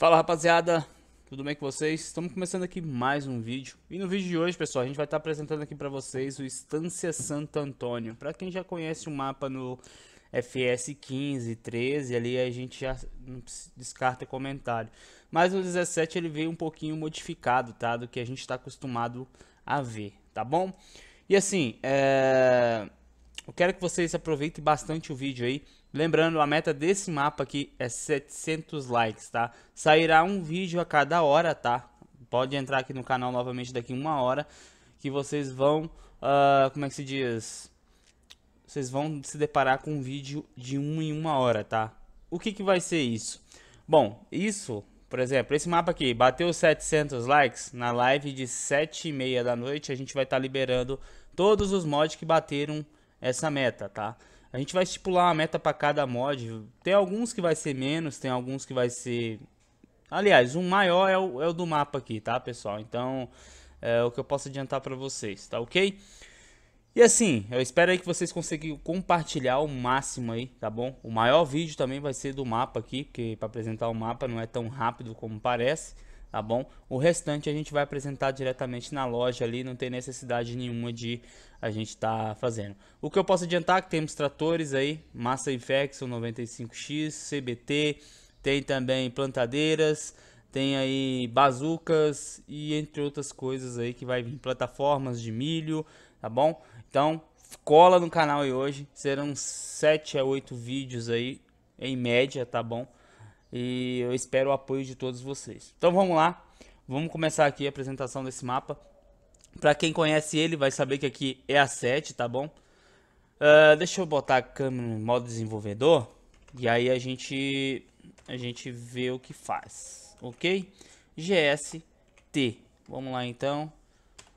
Fala rapaziada, tudo bem com vocês? Estamos começando aqui mais um vídeo. E no vídeo de hoje, pessoal, a gente vai estar apresentando aqui para vocês o Estância Santo Antônio. Para quem já conhece o mapa no FS 15, 13, ali a gente já descarta comentário. Mas o 17 ele veio um pouquinho modificado, tá? Do que a gente está acostumado a ver, tá bom? E assim, é... eu quero que vocês aproveitem bastante o vídeo aí. Lembrando, a meta desse mapa aqui é 700 likes, tá? Sairá um vídeo a cada hora, tá? Pode entrar aqui no canal novamente daqui uma hora, que vocês vão, uh, como é que se diz? Vocês vão se deparar com um vídeo de um em uma hora, tá? O que, que vai ser isso? Bom, isso, por exemplo, esse mapa aqui, bateu 700 likes, na live de 7 e meia da noite, a gente vai estar tá liberando todos os mods que bateram essa meta, tá? A gente vai estipular uma meta para cada mod. Tem alguns que vai ser menos, tem alguns que vai ser... Aliás, um maior é o, é o do mapa aqui, tá, pessoal? Então, é o que eu posso adiantar para vocês, tá ok? E assim, eu espero aí que vocês consigam compartilhar o máximo aí, tá bom? O maior vídeo também vai ser do mapa aqui, porque para apresentar o mapa não é tão rápido como parece tá bom? O restante a gente vai apresentar diretamente na loja ali, não tem necessidade nenhuma de a gente estar tá fazendo. O que eu posso adiantar é que temos tratores aí, Massa Infection 95X, CBT, tem também plantadeiras, tem aí bazucas e entre outras coisas aí que vai vir plataformas de milho, tá bom? Então, cola no canal aí hoje, serão 7 a 8 vídeos aí em média, tá bom? e eu espero o apoio de todos vocês. Então vamos lá, vamos começar aqui a apresentação desse mapa. Para quem conhece ele, vai saber que aqui é a 7, tá bom? Uh, deixa eu botar a câmera em modo desenvolvedor e aí a gente, a gente vê o que faz, ok? GST, vamos lá então,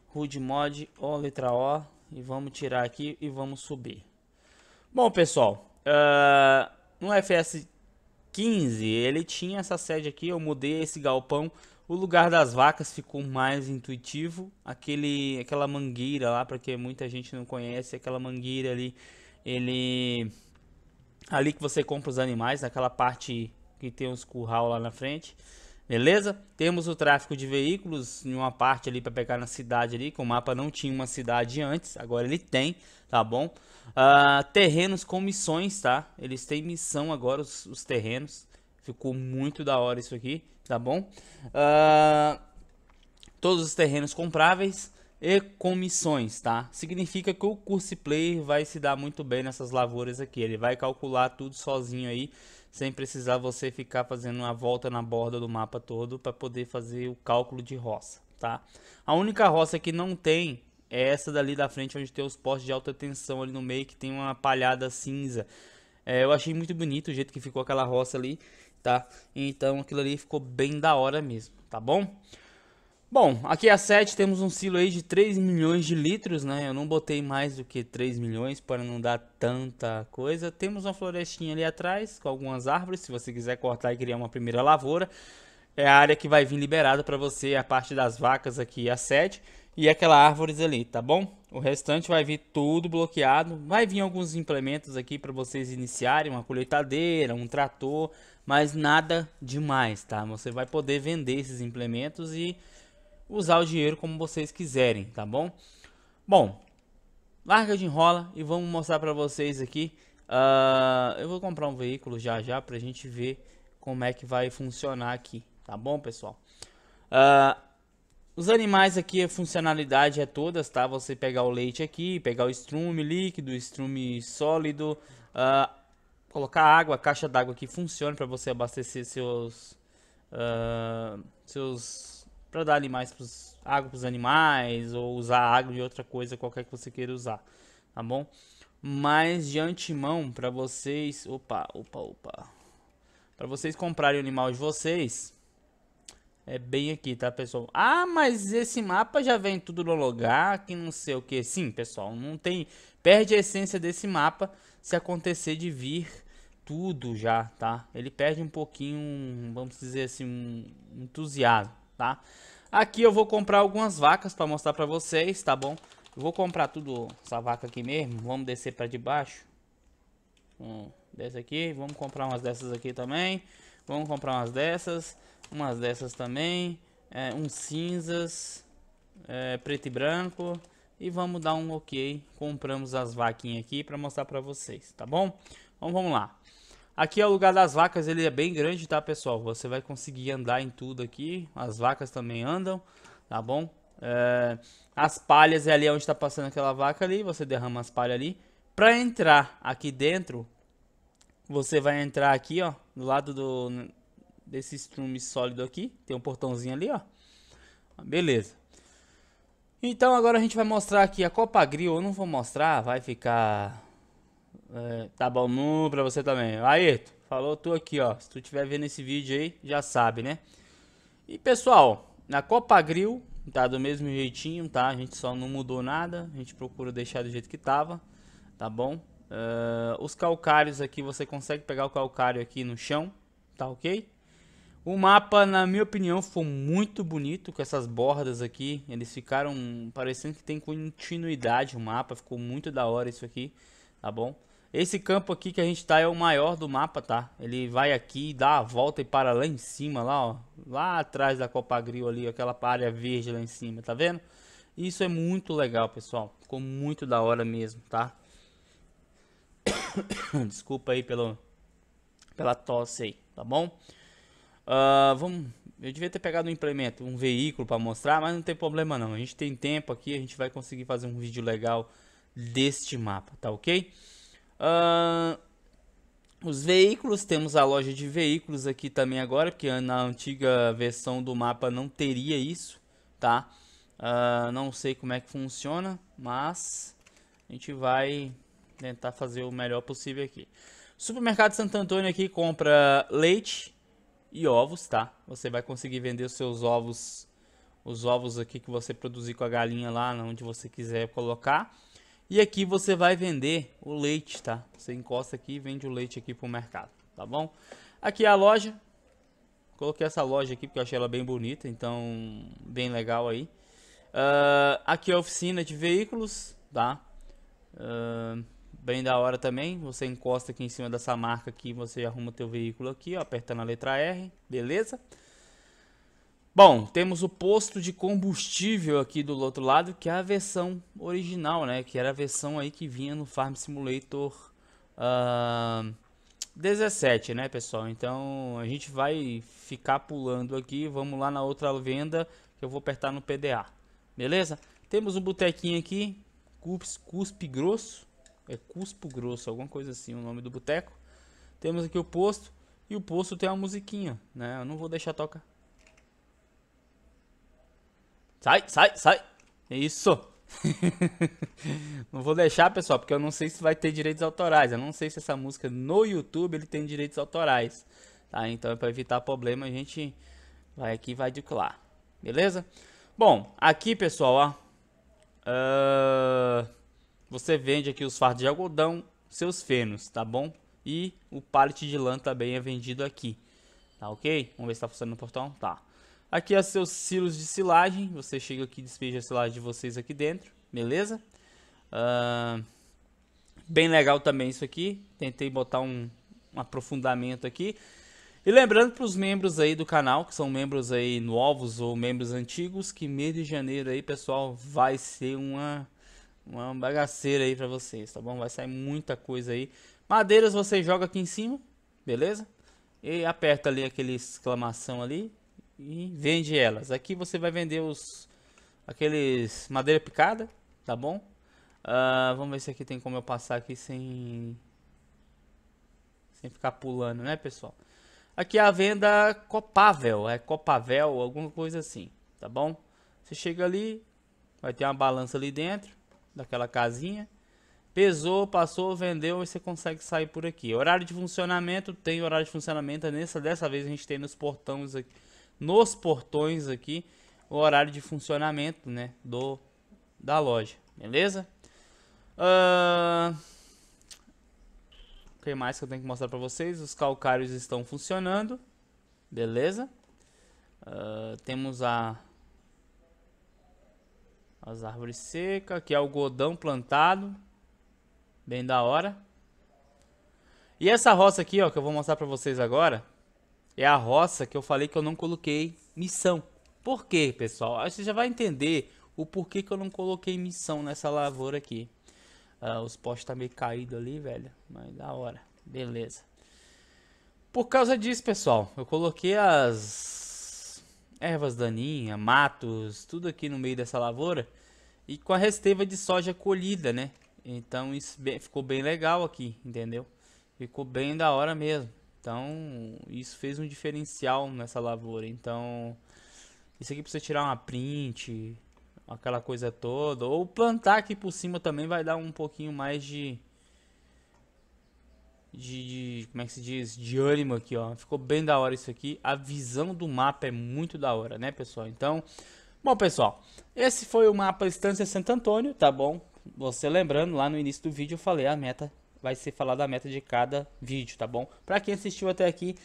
Rude Mod, O, letra O, e vamos tirar aqui e vamos subir. Bom pessoal, uh, no FS 15, ele tinha essa sede aqui, eu mudei esse galpão. O lugar das vacas ficou mais intuitivo. Aquele, aquela mangueira lá, porque muita gente não conhece, aquela mangueira ali, ele ali que você compra os animais, naquela parte que tem os curral lá na frente. Beleza? Temos o tráfego de veículos em uma parte ali para pegar na cidade ali, que o mapa não tinha uma cidade antes, agora ele tem, tá bom? Uh, terrenos com missões, tá? Eles têm missão agora, os, os, terrenos. Ficou muito da hora isso aqui, tá bom? Uh, todos os terrenos compráveis e com missões, tá? Significa que o curse player vai se dar muito bem nessas lavouras aqui. Ele vai calcular tudo sozinho aí sem precisar você ficar fazendo uma volta na borda do mapa todo para poder fazer o cálculo de roça, tá? A única roça que não tem é essa dali da frente, onde tem os postes de alta tensão ali no meio, que tem uma palhada cinza. É, eu achei muito bonito o jeito que ficou aquela roça ali, tá? Então aquilo ali ficou bem da hora mesmo, tá bom? Bom, aqui a 7 temos um silo aí de 3 milhões de litros, né? Eu não botei mais do que 3 milhões para não dar tanta coisa. Temos uma florestinha ali atrás com algumas árvores, se você quiser cortar e criar uma primeira lavoura. É a área que vai vir liberada para você, a parte das vacas aqui, a 7 e aquela árvores ali, tá bom? O restante vai vir tudo bloqueado. Vai vir alguns implementos aqui para vocês iniciarem, uma colheitadeira, um trator, mas nada demais, tá? Você vai poder vender esses implementos e usar o dinheiro como vocês quiserem, tá bom? Bom, larga de enrola e vamos mostrar para vocês aqui. Uh, eu vou comprar um veículo já já para a gente ver como é que vai funcionar aqui, tá bom, pessoal? Uh, os animais aqui, a funcionalidade é todas, tá? Você pegar o leite aqui, pegar o estrume líquido, estrume sólido, uh, colocar água, a caixa d'água aqui funciona para você abastecer seus, seus para dar animais pros, água para os animais ou usar água de outra coisa qualquer que você queira usar, tá bom? Mas de antemão para vocês, opa, opa, opa, para vocês comprarem o animal de vocês é bem aqui, tá, pessoal? Ah, mas esse mapa já vem tudo no lugar, que não sei o que. Sim, pessoal, não tem, perde a essência desse mapa se acontecer de vir tudo já, tá? Ele perde um pouquinho, vamos dizer assim, um entusiasmo tá? Aqui eu vou comprar algumas vacas para mostrar para vocês, tá bom? Eu vou comprar tudo, essa vaca aqui mesmo. Vamos descer para debaixo. Um, dessa aqui. Vamos comprar umas dessas aqui também. Vamos comprar umas dessas. Umas dessas também. É, uns cinzas. É, preto e branco. E vamos dar um ok. Compramos as vaquinhas aqui para mostrar para vocês, tá bom? Então vamos lá. Aqui é o lugar das vacas, ele é bem grande, tá, pessoal? Você vai conseguir andar em tudo aqui. As vacas também andam, tá bom? É, as palhas é ali onde está passando aquela vaca ali. Você derrama as palhas ali. Para entrar aqui dentro, você vai entrar aqui, ó. Do lado do, desse estrume sólido aqui. Tem um portãozinho ali, ó. Beleza. Então agora a gente vai mostrar aqui a Copa gril. Eu não vou mostrar, vai ficar é, tá bom, nu pra você também. Ayrton, falou tu aqui, ó. Se tu estiver vendo esse vídeo aí, já sabe, né? E pessoal, na Copa Grill, tá do mesmo jeitinho, tá? A gente só não mudou nada, a gente procura deixar do jeito que tava, tá bom? Uh, os calcários aqui, você consegue pegar o calcário aqui no chão, tá ok? O mapa, na minha opinião, ficou muito bonito com essas bordas aqui. Eles ficaram parecendo que tem continuidade o mapa. Ficou muito da hora isso aqui, tá bom? Esse campo aqui que a gente tá é o maior do mapa, tá? Ele vai aqui, dá a volta e para lá em cima, lá, ó. Lá atrás da Copa Gril ali, aquela área verde lá em cima, tá vendo? Isso é muito legal, pessoal. Ficou muito da hora mesmo, tá? Desculpa aí pelo, pela tosse aí, tá bom? Uh, vamos, eu devia ter pegado um implemento, um veículo para mostrar, mas não tem problema não. A gente tem tempo aqui, a gente vai conseguir fazer um vídeo legal deste mapa, tá ok? Uh, os veículos, temos a loja de veículos aqui também agora, porque na antiga versão do mapa não teria isso, tá? Uh, não sei como é que funciona, mas a gente vai tentar fazer o melhor possível aqui. Supermercado Santo Antônio aqui compra leite e ovos, tá? Você vai conseguir vender os seus ovos, os ovos aqui que você produzir com a galinha lá, onde você quiser colocar. E aqui você vai vender o leite, tá? Você encosta aqui e vende o leite aqui pro mercado, tá bom? Aqui é a loja. Coloquei essa loja aqui porque eu achei ela bem bonita, então bem legal aí. Uh, aqui é a oficina de veículos, tá? Uh, bem da hora também. Você encosta aqui em cima dessa marca aqui, você arruma teu veículo aqui, ó, apertando a letra R, beleza? Bom, temos o posto de combustível aqui do outro lado, que é a versão original, né? Que era a versão aí que vinha no Farm Simulator uh, 17, né, pessoal? Então, a gente vai ficar pulando aqui. Vamos lá na outra venda, que eu vou apertar no PDA. Beleza? Temos um botequinho aqui, cuspe, cuspe grosso. É cuspo grosso, alguma coisa assim o nome do boteco. Temos aqui o posto. E o posto tem uma musiquinha, né? Eu não vou deixar tocar. Sai, sai, sai. Isso. não vou deixar, pessoal, porque eu não sei se vai ter direitos autorais. Eu não sei se essa música no YouTube ele tem direitos autorais. Tá? Então, é para evitar problema, a gente vai aqui e vai de lá. Beleza? Bom, aqui, pessoal, ó. Uh, você vende aqui os fardos de algodão, seus fenos, tá bom? E o pallet de lã também é vendido aqui. Tá ok? Vamos ver se tá funcionando o portão. Tá. Aqui é os seus silos de silagem, você chega aqui e despeja a silagem de vocês aqui dentro, beleza? Uh, bem legal também isso aqui, tentei botar um, um aprofundamento aqui. E lembrando para os membros aí do canal, que são membros aí novos ou membros antigos, que mês de janeiro aí, pessoal, vai ser uma, uma bagaceira aí para vocês, tá bom? Vai sair muita coisa aí. Madeiras você joga aqui em cima, beleza? E aperta ali aquele exclamação ali, e vende elas. Aqui você vai vender os aqueles madeira picada, tá bom? Uh, vamos ver se aqui tem como eu passar aqui sem sem ficar pulando, né, pessoal? Aqui é a venda Copavel, é Copavel, alguma coisa assim, tá bom? Você chega ali, vai ter uma balança ali dentro daquela casinha. Pesou, passou, vendeu e você consegue sair por aqui. Horário de funcionamento, tem horário de funcionamento. É nessa, dessa vez a gente tem nos portões aqui, nos portões aqui o horário de funcionamento, né, do da loja, beleza? Uh... O que mais que eu tenho que mostrar para vocês? Os calcários estão funcionando, beleza? Uh, temos a as árvores secas, aqui é o godão plantado, bem da hora. E essa roça aqui, ó, que eu vou mostrar para vocês agora, é a roça que eu falei que eu não coloquei missão. Por quê, pessoal? Aí você já vai entender o porquê que eu não coloquei missão nessa lavoura aqui. Ah, os postes tá meio caído ali, velho. Mas da hora. Beleza. Por causa disso, pessoal, eu coloquei as ervas daninhas, matos, tudo aqui no meio dessa lavoura. E com a resteva de soja colhida, né? Então isso ficou bem legal aqui, entendeu? Ficou bem da hora mesmo. Então, isso fez um diferencial nessa lavoura. Então, isso aqui precisa tirar uma print, aquela coisa toda. Ou plantar aqui por cima também vai dar um pouquinho mais de... De, de, como é que se diz, de ânimo aqui, ó. Ficou bem da hora isso aqui. A visão do mapa é muito da hora, né, pessoal? Então, bom, pessoal, esse foi o mapa Estância Santo Antônio, tá bom? Você lembrando, lá no início do vídeo eu falei a meta vai ser falar a meta de cada vídeo, tá bom? Pra quem assistiu até aqui,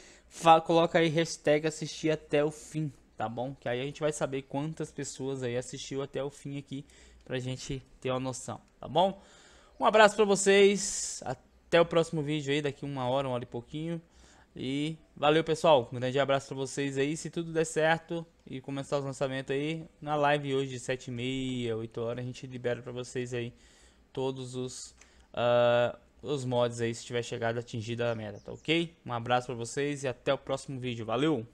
coloca aí hashtag assistir até o fim, tá bom? Que aí a gente vai saber quantas pessoas aí assistiu até o fim aqui, pra gente ter uma noção, tá bom? Um abraço pra vocês, até o próximo vídeo aí, daqui uma hora, uma hora e pouquinho. E valeu, pessoal. Um grande abraço para vocês aí. Se tudo der certo e começar os lançamentos aí, na live hoje de 7h30, 8 horas, a gente libera para vocês aí todos os uh, os mods aí se tiver chegado atingida a meta, tá ok? Um abraço pra vocês e até o próximo vídeo. Valeu!